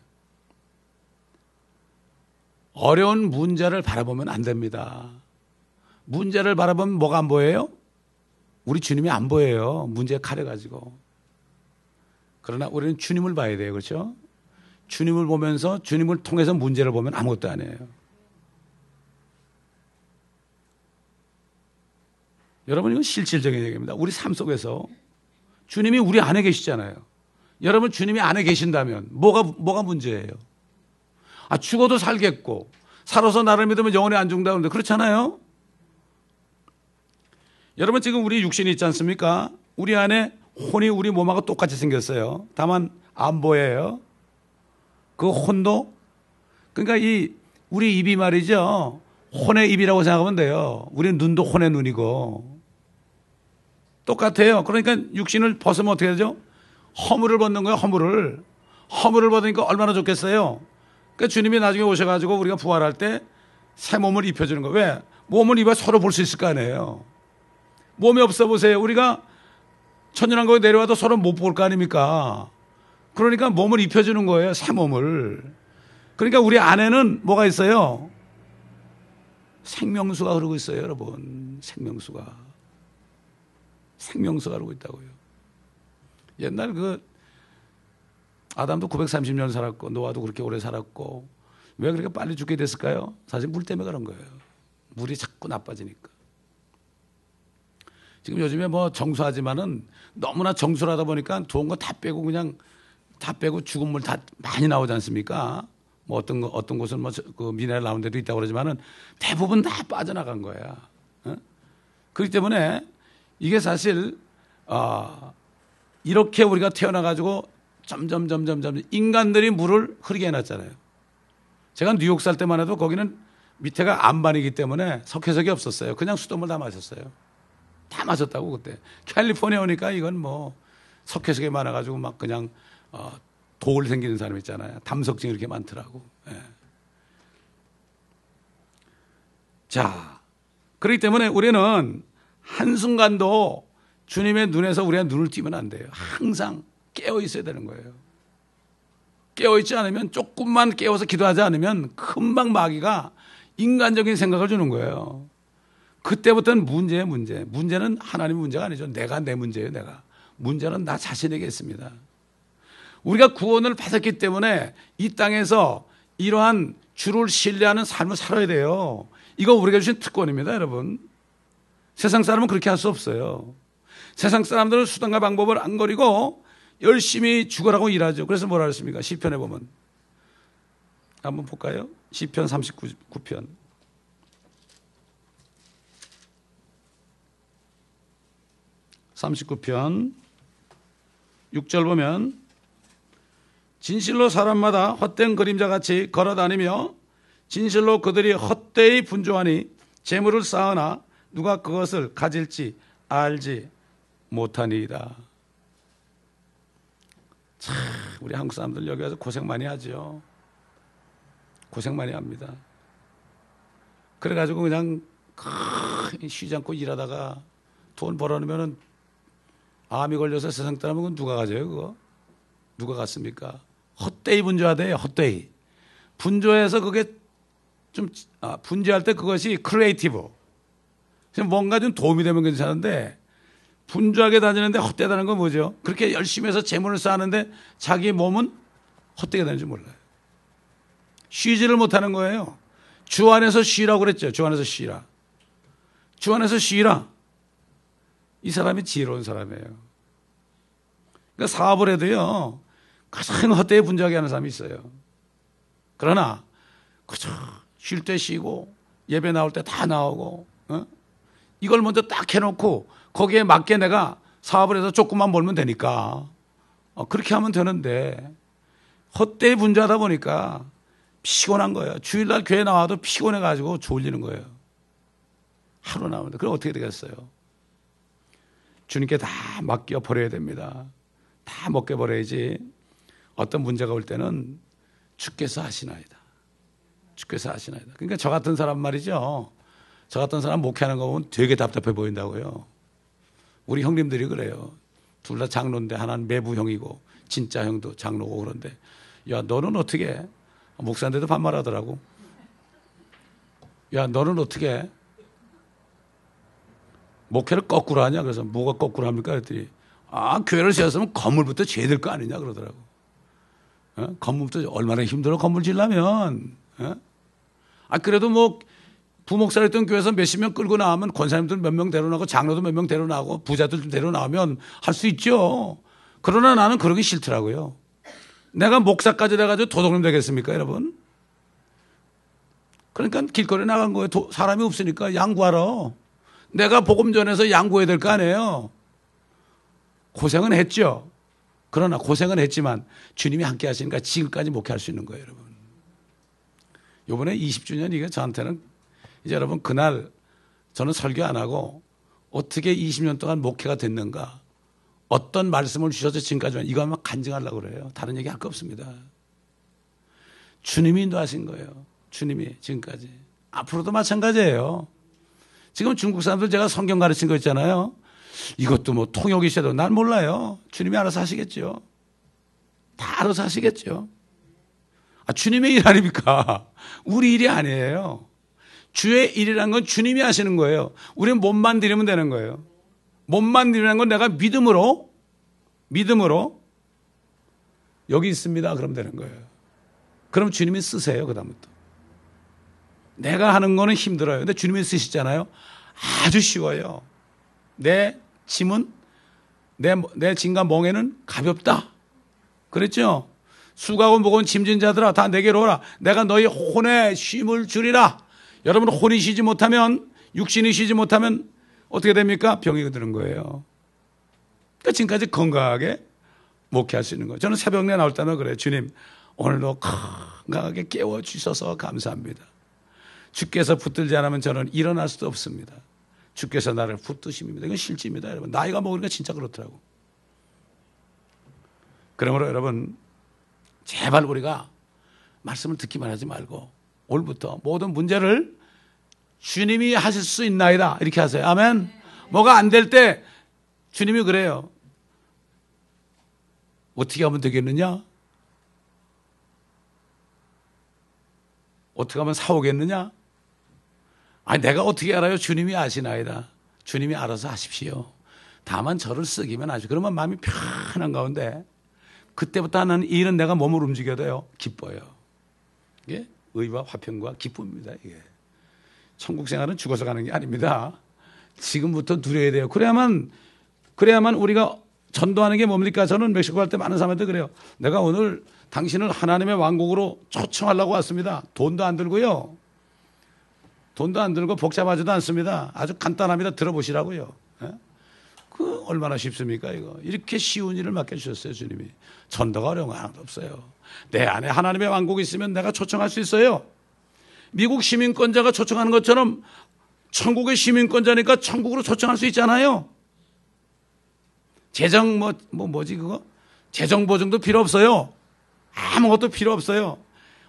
어려운 문제를 바라보면 안 됩니다. 문제를 바라보면 뭐가 안 보여요? 우리 주님이 안 보여요. 문제 가려가지고. 그러나 우리는 주님을 봐야 돼요. 그렇죠? 주님을 보면서 주님을 통해서 문제를 보면 아무것도 아니에요. 여러분 이건 실질적인 얘기입니다. 우리 삶 속에서 주님이 우리 안에 계시잖아요. 여러분 주님이 안에 계신다면 뭐가 뭐가 문제예요? 아 죽어도 살겠고 살아서 나를 믿으면 영원히 안 죽는다 는데 그렇잖아요. 여러분 지금 우리 육신이 있지 않습니까? 우리 안에 혼이 우리 몸하고 똑같이 생겼어요. 다만 안 보여요. 그 혼도 그러니까 이 우리 입이 말이죠. 혼의 입이라고 생각하면 돼요. 우리 눈도 혼의 눈이고 똑같아요. 그러니까 육신을 벗으면 어떻게 되죠? 허물을 벗는 거예요. 허물을 허물을 벗으니까 얼마나 좋겠어요. 그러니까 주님이 나중에 오셔가지고 우리가 부활할 때 새 몸을 입혀주는 거예요. 왜? 몸을 입어 서로 볼 수 있을 거 아니에요. 몸이 없어 보세요. 우리가 천연왕국에 내려와도 서로 못 볼 거 아닙니까? 그러니까 몸을 입혀주는 거예요. 새 몸을. 그러니까 우리 안에는 뭐가 있어요? 생명수가 흐르고 있어요, 여러분. 생명수가. 생명수가 흐르고 있다고요. 옛날 그 아담도 930년 살았고 노아도 그렇게 오래 살았고 왜 그렇게 빨리 죽게 됐을까요? 사실 물 때문에 그런 거예요. 물이 자꾸 나빠지니까. 지금 요즘에 뭐 정수하지만은 너무나 정수 하다 보니까 좋은 거 다 빼고 그냥 다 빼고 죽은 물 다 많이 나오지 않습니까? 뭐 어떤 어떤 곳은 뭐 그 미네랄 나온 데도 있다고 그러지만은 대부분 다 빠져나간 거야. 어? 그렇기 때문에 이게 사실 어, 이렇게 우리가 태어나 가지고 점점 점점 점점 인간들이 물을 흐르게 해놨잖아요. 제가 뉴욕 살 때만 해도 거기는 밑에가 안반이기 때문에 석회석이 없었어요. 그냥 수돗물 다 마셨어요. 다 맞았다고 그때. 캘리포니아 오니까 이건 뭐 석회석에 많아가지고 막 그냥 어, 돌 생기는 사람 있잖아요. 담석증 이렇게 많더라고. 예. 자, 그렇기 때문에 우리는 한순간도 주님의 눈에서 우리가 눈을 띄면 안 돼요. 항상 깨어 있어야 되는 거예요. 깨어 있지 않으면 조금만 깨워서 기도하지 않으면 금방 마귀가 인간적인 생각을 주는 거예요. 그때부터는 문제의 문제. 문제는 하나님 문제가 아니죠. 내가 내 문제예요, 내가. 문제는 나 자신에게 있습니다. 우리가 구원을 받았기 때문에 이 땅에서 이러한 주를 신뢰하는 삶을 살아야 돼요. 이거 우리가 주신 특권입니다, 여러분. 세상 사람은 그렇게 할 수 없어요. 세상 사람들은 수단과 방법을 안 거리고 열심히 죽으라고 일하죠. 그래서 뭐라 그랬습니까? 시편에 보면. 한번 볼까요? 시편 39편. 39편 6절 보면 진실로 사람마다 헛된 그림자같이 걸어다니며 진실로 그들이 헛되이 분조하니 재물을 쌓으나 누가 그것을 가질지 알지 못하니이다. 참 우리 한국 사람들 여기 와서 고생 많이 하죠. 고생 많이 합니다. 그래가지고 그냥 쉬지 않고 일하다가 돈 벌어놓으면 암이 걸려서 세상 떠나면 그 누가 가져요 그거? 누가 갔습니까? 헛되이 분주하대요 헛되이. 분주해서 그게 좀 아, 분주할때 그것이 크리에이티브. 뭔가 좀 도움이 되면 괜찮은데 분주하게 다니는데 헛되다는 건 뭐죠? 그렇게 열심히 해서 재물을 쌓는데 자기 몸은 헛되게 다는줄 몰라요. 쉬지를 못하는 거예요. 주 안에서 쉬라고 그랬죠. 주 안에서 쉬라. 주 안에서 쉬라. 이 사람이 지혜로운 사람이에요. 그러니까 사업을 해도요, 가장 헛되이 분주하게 하는 사람이 있어요. 그러나, 그저 쉴 때 쉬고, 예배 나올 때 다 나오고, 어? 이걸 먼저 딱 해놓고, 거기에 맞게 내가 사업을 해서 조금만 벌면 되니까. 어, 그렇게 하면 되는데, 헛되이 분주하다 보니까 피곤한 거예요. 주일날 교회 나와도 피곤해가지고 졸리는 거예요. 하루 나오는데. 그럼 어떻게 되겠어요? 주님께 다 맡겨 버려야 됩니다. 다 먹게 버려야지 어떤 문제가 올 때는 주께서 하시나이다. 주께서 하시나이다. 그러니까 저 같은 사람 말이죠. 저 같은 사람 목회하는 거 보면 되게 답답해 보인다고요. 우리 형님들이 그래요. 둘 다 장로인데 하나는 매부형이고 진짜 형도 장로고 그런데 야 너는 어떻게 목사인데도 반말하더라고. 야 너는 어떻게 목회를 거꾸로 하냐? 그래서 뭐가 거꾸로 합니까? 그랬더니 아, 교회를 세웠으면 건물부터 지어야 될거 아니냐? 그러더라고. 어? 건물부터 얼마나 힘들어 건물 지려면 어? 아, 그래도 뭐 부목사를 했던 교회에서 몇십 명 끌고 나오면 권사님들 몇 명 데려나고 장로도 몇 명 데려나고 부자들 좀 데려나오면 할 수 있죠. 그러나 나는 그러기 싫더라고요. 내가 목사까지 돼가지고 도덕놈 되겠습니까, 여러분? 그러니까 길거리 에 나간 거예요. 도, 사람이 없으니까 양구하러. 내가 복음 전에서 양보해야 될 거 아니에요. 고생은 했죠. 그러나 고생은 했지만 주님이 함께 하시니까 지금까지 목회할 수 있는 거예요, 여러분. 요번에 20주년 이게 저한테는 이제 여러분 그날 저는 설교 안 하고 어떻게 20년 동안 목회가 됐는가 어떤 말씀을 주셔서 지금까지 이거 하면 간증하려고 그래요. 다른 얘기 할 거 없습니다. 주님이 인도하신 거예요. 주님이 지금까지. 앞으로도 마찬가지예요. 지금 중국 사람들 제가 성경 가르친 거 있잖아요. 이것도 뭐 통역이 셔도난 몰라요. 주님이 알아서 하시겠죠. 다 알아서 하시겠죠. 아, 주님의 일 아닙니까? 우리 일이 아니에요. 주의 일이란 건 주님이 하시는 거예요. 우리는 몸만 드리면 되는 거예요. 몸만 드리는 건 내가 믿음으로, 믿음으로 여기 있습니다. 그럼 되는 거예요. 그럼 주님이 쓰세요. 그 다음부터. 내가 하는 거는 힘들어요. 근데 주님이 쓰시잖아요. 아주 쉬워요. 내 짐은 내, 내 짐과 멍에는 가볍다. 그랬죠? 수가고 무거운 짐진 자들아 다 내게로 오라. 내가 너희 혼에 쉼을 줄이라 여러분 혼이 쉬지 못하면 육신이 쉬지 못하면 어떻게 됩니까? 병이 드는 거예요. 그러니까 지금까지 건강하게 목회할 수 있는 거예요. 저는 새벽 내 나올 때는 그래요. 주님 오늘도 건강하게 깨워 주셔서 감사합니다. 주께서 붙들지 않으면 저는 일어날 수도 없습니다. 주께서 나를 붙드십니다. 이건 실지입니다, 여러분. 나이가 먹으니까 진짜 그렇더라고. 그러므로 여러분, 제발 우리가 말씀을 듣기만 하지 말고 올부터 모든 문제를 주님이 하실 수 있나이다. 이렇게 하세요. 아멘. 뭐가 안 될 때 주님이 그래요. 어떻게 하면 되겠느냐? 어떻게 하면 사오겠느냐? 아니 내가 어떻게 알아요? 주님이 아시나이다. 주님이 알아서 하십시오. 다만 저를 쓰기면 아주 그러면 마음이 편한 가운데 그때부터 나는이 일은 내가 몸을 움직여도요 기뻐요. 이게 의와 화평과 기쁨입니다. 이게 천국 생활은 죽어서 가는 게 아닙니다. 지금부터 누려야 돼요. 그래야만 그래야만 우리가 전도하는 게 뭡니까? 저는 멕시코 갈 때 많은 사람한테 그래요. 내가 오늘 당신을 하나님의 왕국으로 초청하려고 왔습니다. 돈도 안 들고요. 돈도 안 들고 복잡하지도 않습니다. 아주 간단합니다. 들어보시라고요. 예? 그 얼마나 쉽습니까 이거 이렇게 쉬운 일을 맡겨주셨어요 주님이 전도가 어려운 거 하나도 없어요 내 안에 하나님의 왕국이 있으면 내가 초청할 수 있어요 미국 시민권자가 초청하는 것처럼 천국의 시민권자니까 천국으로 초청할 수 있잖아요 재정 뭐, 뭐 뭐지 그거 재정 보증도 필요 없어요 아무것도 필요 없어요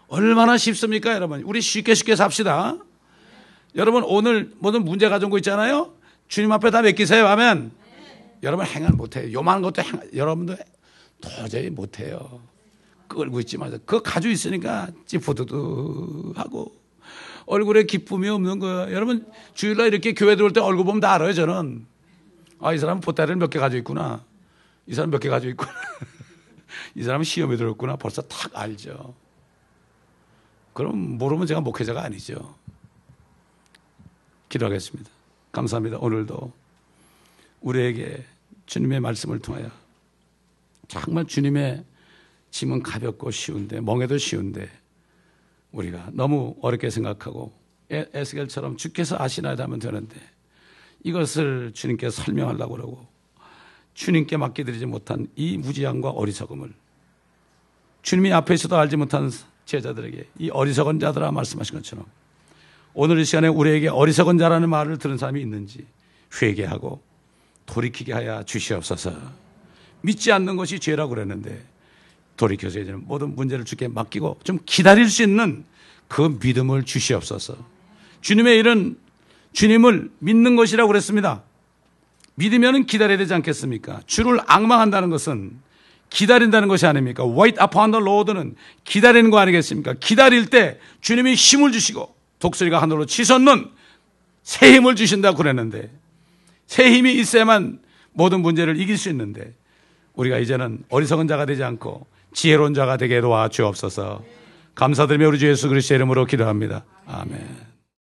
얼마나 쉽습니까 여러분 우리 쉽게 쉽게 삽시다 여러분 오늘 모든 문제 가진 거 있잖아요. 주님 앞에 다 맡기세요. 하면 여러분 행을 못해요. 요만한 것도 행, 여러분도 도저히 못해요. 끌고 있지만 그거 가지고 있으니까 찌푸드드 하고 얼굴에 기쁨이 없는 거예요. 여러분 주일날 이렇게 교회 들어올 때 얼굴 보면 다 알아요. 저는 아이 사람 은 보따리를 몇 개 가지고 있구나. 이 사람 몇 개 가지고 있구나. 이 사람은 시험에 들었구나. 벌써 탁 알죠. 그럼 모르면 제가 목회자가 아니죠. 기도하겠습니다. 감사합니다. 오늘도 우리에게 주님의 말씀을 통하여 정말 주님의 짐은 가볍고 쉬운데 멍해도 쉬운데 우리가 너무 어렵게 생각하고 에, 스겔처럼 주께서 아시나이다 하면 되는데 이것을 주님께 설명하려고 그러고 주님께 맡겨드리지 못한 이 무지함과 어리석음을 주님이 앞에서도 알지 못한 제자들에게 이 어리석은 자들아 말씀하신 것처럼 오늘 이 시간에 우리에게 어리석은 자라는 말을 들은 사람이 있는지 회개하고 돌이키게 하여 주시옵소서. 믿지 않는 것이 죄라고 그랬는데 돌이켜서 이제는 모든 문제를 주께 맡기고 좀 기다릴 수 있는 그 믿음을 주시옵소서. 주님의 일은 주님을 믿는 것이라고 그랬습니다. 믿으면 기다려야 되지 않겠습니까? 주를 악망한다는 것은 기다린다는 것이 아닙니까? Wait upon the Lord는 기다리는 거 아니겠습니까? 기다릴 때 주님이 힘을 주시고 독수리가 하늘로 치솟는 새 힘을 주신다고 그랬는데 새 힘이 있어야만 모든 문제를 이길 수 있는데 우리가 이제는 어리석은 자가 되지 않고 지혜로운 자가 되게 도와 주옵소서 감사드리며 우리 주 예수 그리스도의 이름으로 기도합니다. 아멘.